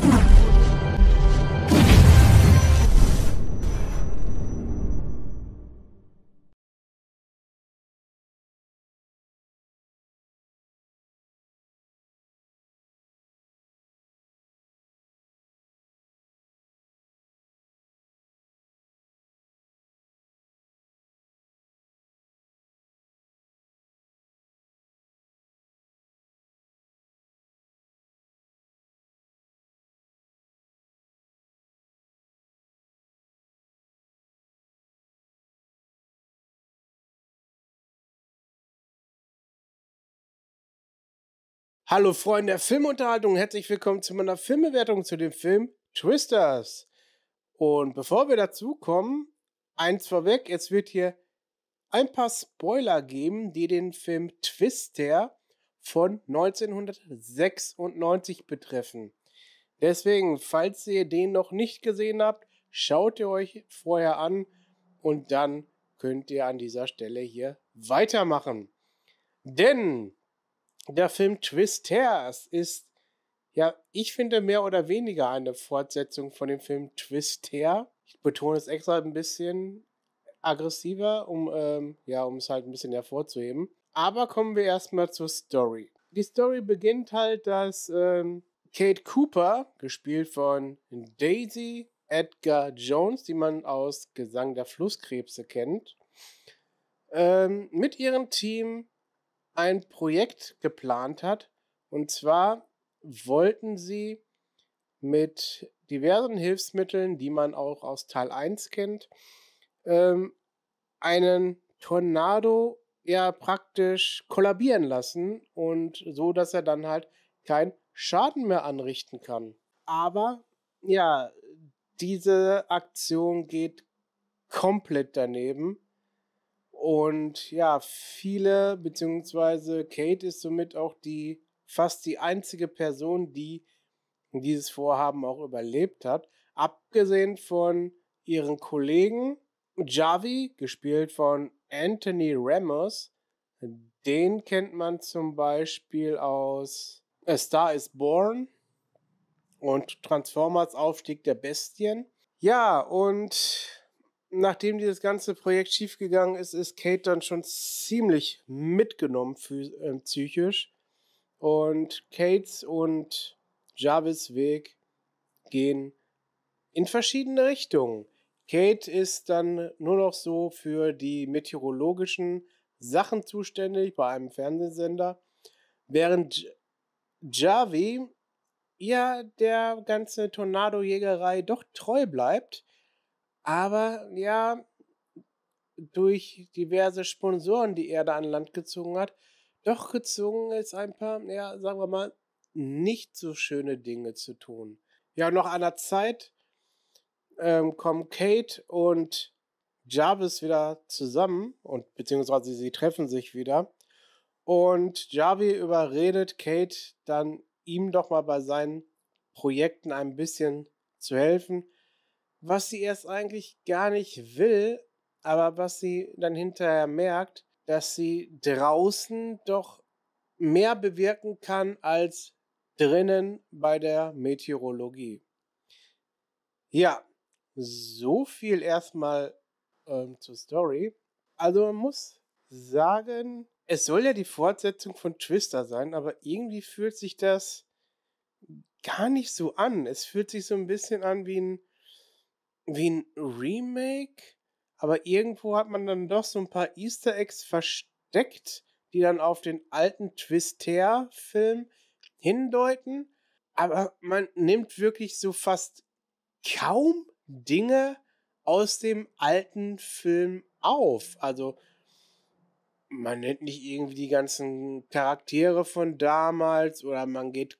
Come on. Hallo Freunde der Filmunterhaltung, herzlich willkommen zu meiner Filmbewertung zu dem Film Twisters. Und bevor wir dazu kommen, eins vorweg, es wird hier ein paar Spoiler geben, die den Film Twister von 1996 betreffen. Deswegen, falls ihr den noch nicht gesehen habt, schaut ihr euch vorher an und dann könnt ihr an dieser Stelle hier weitermachen. Denn der Film Twisters ist, ja, ich finde mehr oder weniger eine Fortsetzung von dem Film Twister. Ich betone es extra ein bisschen aggressiver, um, ähm, ja, um es halt ein bisschen hervorzuheben. Aber kommen wir erstmal zur Story. Die Story beginnt halt, dass ähm, Kate Cooper, gespielt von Daisy Edgar Jones, die man aus Gesang der Flusskrebse kennt, ähm, mit ihrem Team ein Projekt geplant hat. Und zwar wollten sie mit diversen Hilfsmitteln, die man auch aus Teil 1 kennt, ähm, einen Tornado ja praktisch kollabieren lassen und so, dass er dann halt keinen Schaden mehr anrichten kann. Aber ja, diese Aktion geht komplett daneben und ja, viele, beziehungsweise Kate ist somit auch die fast die einzige Person, die dieses Vorhaben auch überlebt hat. Abgesehen von ihren Kollegen Javi, gespielt von Anthony Ramos. Den kennt man zum Beispiel aus A Star is Born und Transformers Aufstieg der Bestien. Ja, und nachdem dieses ganze Projekt schiefgegangen ist, ist Kate dann schon ziemlich mitgenommen äh, psychisch. Und Kates und Jarvis Weg gehen in verschiedene Richtungen. Kate ist dann nur noch so für die meteorologischen Sachen zuständig bei einem Fernsehsender, während Javi ja der ganze Tornadojägerei doch treu bleibt aber ja, durch diverse Sponsoren, die er da an Land gezogen hat, doch gezwungen ist, ein paar, ja, sagen wir mal, nicht so schöne Dinge zu tun. Ja, noch an der Zeit ähm, kommen Kate und Jarvis wieder zusammen und beziehungsweise sie treffen sich wieder. Und Javi überredet Kate dann, ihm doch mal bei seinen Projekten ein bisschen zu helfen was sie erst eigentlich gar nicht will, aber was sie dann hinterher merkt, dass sie draußen doch mehr bewirken kann als drinnen bei der Meteorologie. Ja, so viel erstmal ähm, zur Story. Also man muss sagen, es soll ja die Fortsetzung von Twister sein, aber irgendwie fühlt sich das gar nicht so an. Es fühlt sich so ein bisschen an wie ein wie ein Remake, aber irgendwo hat man dann doch so ein paar Easter Eggs versteckt, die dann auf den alten Twister-Film hindeuten. Aber man nimmt wirklich so fast kaum Dinge aus dem alten Film auf. Also man nennt nicht irgendwie die ganzen Charaktere von damals oder man geht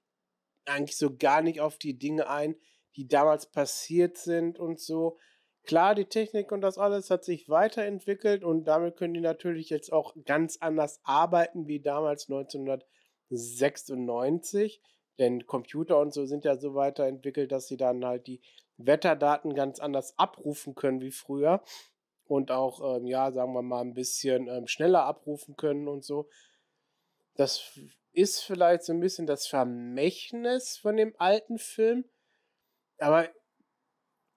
eigentlich so gar nicht auf die Dinge ein, die damals passiert sind und so. Klar, die Technik und das alles hat sich weiterentwickelt und damit können die natürlich jetzt auch ganz anders arbeiten wie damals 1996. Denn Computer und so sind ja so weiterentwickelt, dass sie dann halt die Wetterdaten ganz anders abrufen können wie früher und auch, ähm, ja, sagen wir mal, ein bisschen ähm, schneller abrufen können und so. Das ist vielleicht so ein bisschen das Vermächtnis von dem alten Film, aber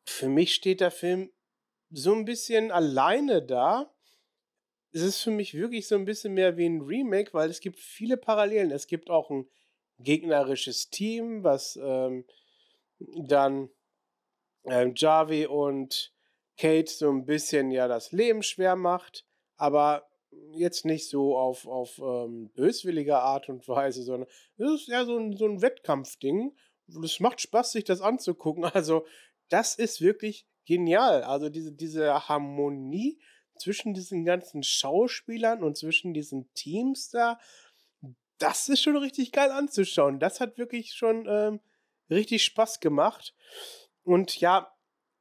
für mich steht der Film so ein bisschen alleine da. Es ist für mich wirklich so ein bisschen mehr wie ein Remake, weil es gibt viele Parallelen. Es gibt auch ein gegnerisches Team, was ähm, dann ähm, Javi und Kate so ein bisschen ja das Leben schwer macht, aber jetzt nicht so auf, auf ähm, böswillige Art und Weise, sondern es ist ja so ein, so ein Wettkampfding es macht Spaß, sich das anzugucken. Also, das ist wirklich genial. Also, diese, diese Harmonie zwischen diesen ganzen Schauspielern und zwischen diesen Teams da, das ist schon richtig geil anzuschauen. Das hat wirklich schon ähm, richtig Spaß gemacht. Und ja,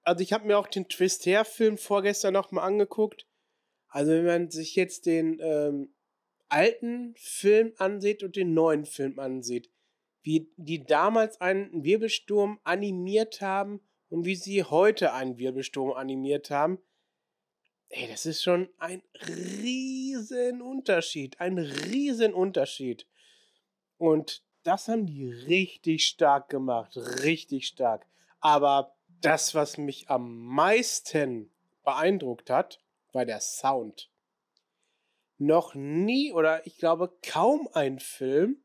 also ich habe mir auch den Twister-Film vorgestern nochmal angeguckt. Also wenn man sich jetzt den ähm, alten Film ansieht und den neuen Film ansieht, wie die damals einen Wirbelsturm animiert haben und wie sie heute einen Wirbelsturm animiert haben. Ey, das ist schon ein riesen Unterschied, ein riesen Unterschied. Und das haben die richtig stark gemacht, richtig stark. Aber das, was mich am meisten beeindruckt hat, war der Sound. Noch nie oder ich glaube kaum ein Film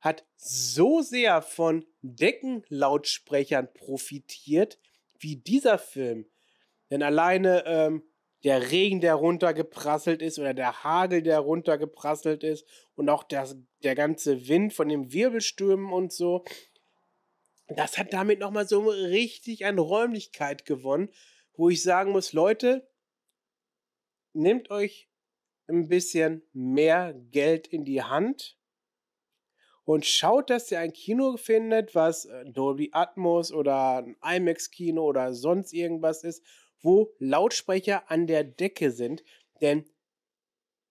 hat so sehr von Deckenlautsprechern profitiert wie dieser Film. Denn alleine ähm, der Regen, der runtergeprasselt ist, oder der Hagel, der runtergeprasselt ist, und auch das, der ganze Wind von den Wirbelstürmen und so, das hat damit nochmal so richtig an Räumlichkeit gewonnen, wo ich sagen muss, Leute, nehmt euch ein bisschen mehr Geld in die Hand und schaut, dass ihr ein Kino findet, was äh, Dolby Atmos oder ein IMAX-Kino oder sonst irgendwas ist, wo Lautsprecher an der Decke sind. Denn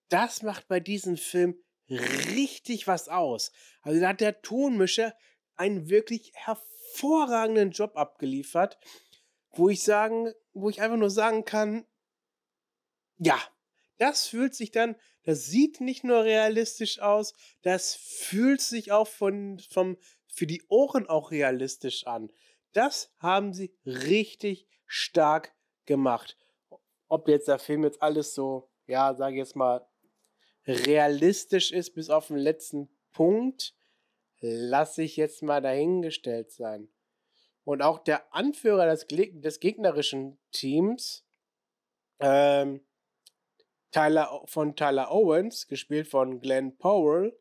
das macht bei diesem Film richtig was aus. Also da hat der Tonmischer einen wirklich hervorragenden Job abgeliefert, wo ich sagen, wo ich einfach nur sagen kann, ja, das fühlt sich dann, das sieht nicht nur realistisch aus, das fühlt sich auch von, vom, für die Ohren auch realistisch an. Das haben sie richtig stark gemacht. Ob jetzt der Film jetzt alles so, ja, sage ich jetzt mal, realistisch ist bis auf den letzten Punkt, lasse ich jetzt mal dahingestellt sein. Und auch der Anführer des, des gegnerischen Teams, ähm, Tyler, von Tyler Owens, gespielt von Glenn Powell.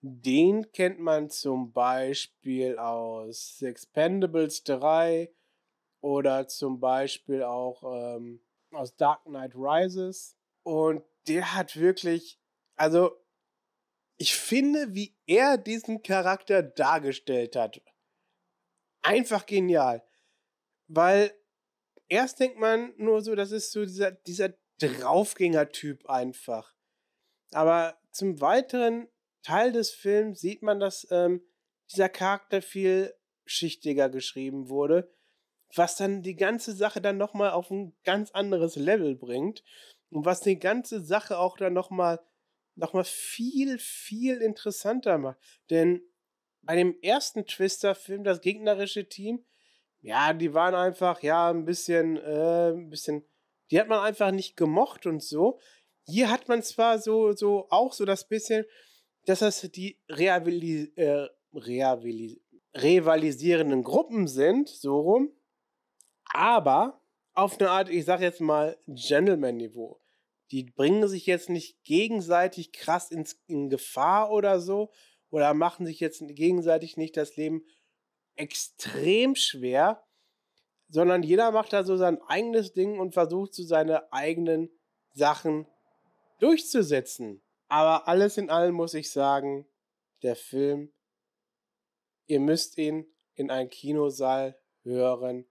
Den kennt man zum Beispiel aus Expendables 3 oder zum Beispiel auch ähm, aus Dark Knight Rises. Und der hat wirklich, also ich finde, wie er diesen Charakter dargestellt hat, einfach genial. Weil erst denkt man nur so, das ist so dieser, dieser Draufgänger-Typ einfach. Aber zum weiteren Teil des Films sieht man, dass ähm, dieser Charakter viel schichtiger geschrieben wurde, was dann die ganze Sache dann nochmal auf ein ganz anderes Level bringt und was die ganze Sache auch dann nochmal noch mal viel, viel interessanter macht. Denn bei dem ersten Twister-Film, das gegnerische Team, ja, die waren einfach, ja, ein bisschen, äh, ein bisschen die hat man einfach nicht gemocht und so. Hier hat man zwar so, so auch so das bisschen, dass das die Rehabili äh, Rehabili rivalisierenden Gruppen sind, so rum, aber auf eine Art, ich sag jetzt mal, Gentleman-Niveau. Die bringen sich jetzt nicht gegenseitig krass ins, in Gefahr oder so oder machen sich jetzt gegenseitig nicht das Leben extrem schwer, sondern jeder macht da so sein eigenes Ding und versucht so seine eigenen Sachen durchzusetzen. Aber alles in allem muss ich sagen, der Film, ihr müsst ihn in einen Kinosaal hören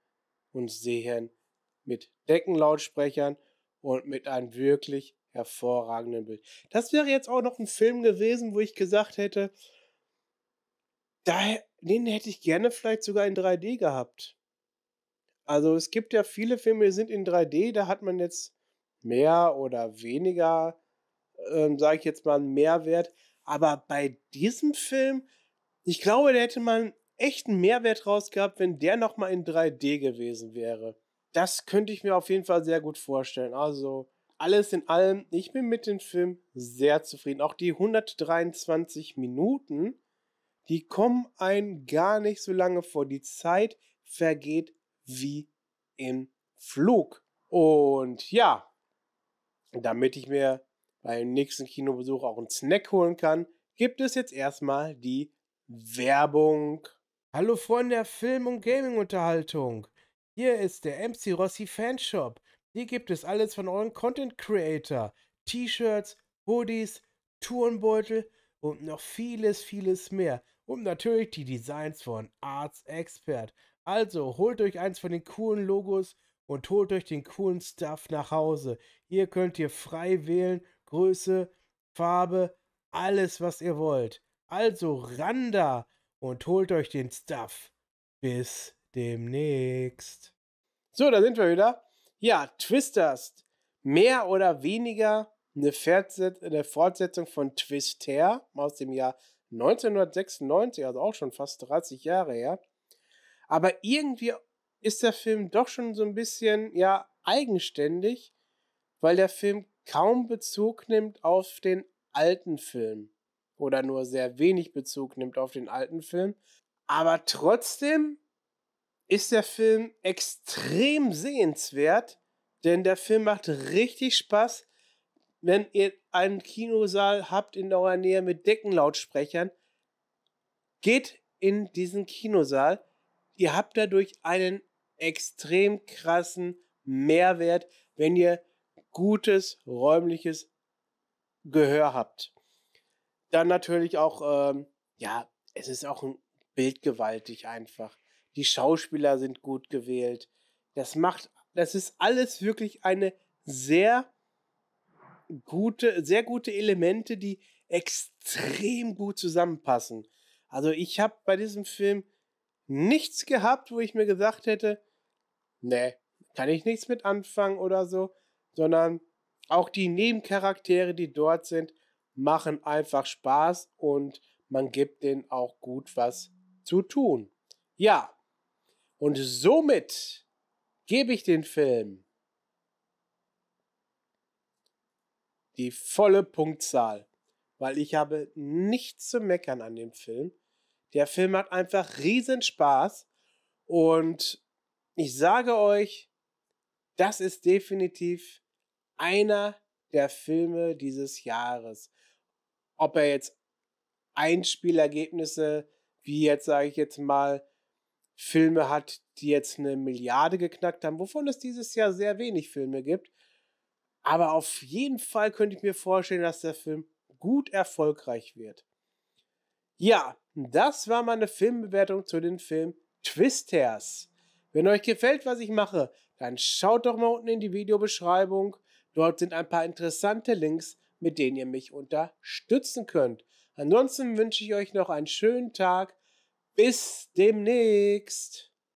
und sehen mit Deckenlautsprechern und mit einem wirklich hervorragenden Bild. Das wäre jetzt auch noch ein Film gewesen, wo ich gesagt hätte, da, den hätte ich gerne vielleicht sogar in 3D gehabt. Also es gibt ja viele Filme, die sind in 3D, da hat man jetzt mehr oder weniger, ähm, sage ich jetzt mal, einen Mehrwert. Aber bei diesem Film, ich glaube, da hätte man echt einen Mehrwert rausgehabt, wenn der nochmal in 3D gewesen wäre. Das könnte ich mir auf jeden Fall sehr gut vorstellen. Also alles in allem, ich bin mit dem Film sehr zufrieden. Auch die 123 Minuten, die kommen einem gar nicht so lange vor. Die Zeit vergeht wie im Flug. Und ja, damit ich mir beim nächsten Kinobesuch auch einen Snack holen kann, gibt es jetzt erstmal die Werbung. Hallo Freunde der Film- und Gaming-Unterhaltung. Hier ist der MC Rossi Fanshop. Hier gibt es alles von euren Content Creator. T-Shirts, Hoodies, Tourenbeutel und noch vieles, vieles mehr. Und natürlich die Designs von Arts Expert. Also holt euch eins von den coolen Logos und holt euch den coolen Stuff nach Hause. Hier könnt ihr frei wählen, Größe, Farbe, alles, was ihr wollt. Also ran da und holt euch den Stuff. Bis demnächst. So, da sind wir wieder. Ja, Twisters. Mehr oder weniger eine, eine Fortsetzung von Twister aus dem Jahr 1996, also auch schon fast 30 Jahre her. Aber irgendwie ist der Film doch schon so ein bisschen, ja, eigenständig, weil der Film kaum Bezug nimmt auf den alten Film oder nur sehr wenig Bezug nimmt auf den alten Film. Aber trotzdem ist der Film extrem sehenswert, denn der Film macht richtig Spaß, wenn ihr einen Kinosaal habt in eurer Nähe mit Deckenlautsprechern. Geht in diesen Kinosaal ihr habt dadurch einen extrem krassen Mehrwert, wenn ihr gutes räumliches Gehör habt. Dann natürlich auch, ähm, ja, es ist auch ein Bild gewaltig einfach. Die Schauspieler sind gut gewählt. Das macht, das ist alles wirklich eine sehr gute, sehr gute Elemente, die extrem gut zusammenpassen. Also ich habe bei diesem Film nichts gehabt, wo ich mir gesagt hätte, ne, kann ich nichts mit anfangen oder so, sondern auch die Nebencharaktere, die dort sind, machen einfach Spaß und man gibt denen auch gut was zu tun. Ja, und somit gebe ich den Film die volle Punktzahl, weil ich habe nichts zu meckern an dem Film. Der Film hat einfach riesen Spaß und ich sage euch, das ist definitiv einer der Filme dieses Jahres. Ob er jetzt Einspielergebnisse, wie jetzt sage ich jetzt mal, Filme hat, die jetzt eine Milliarde geknackt haben, wovon es dieses Jahr sehr wenig Filme gibt. Aber auf jeden Fall könnte ich mir vorstellen, dass der Film gut erfolgreich wird. Ja, das war meine Filmbewertung zu den Film Twisters. Wenn euch gefällt, was ich mache, dann schaut doch mal unten in die Videobeschreibung. Dort sind ein paar interessante Links, mit denen ihr mich unterstützen könnt. Ansonsten wünsche ich euch noch einen schönen Tag. Bis demnächst.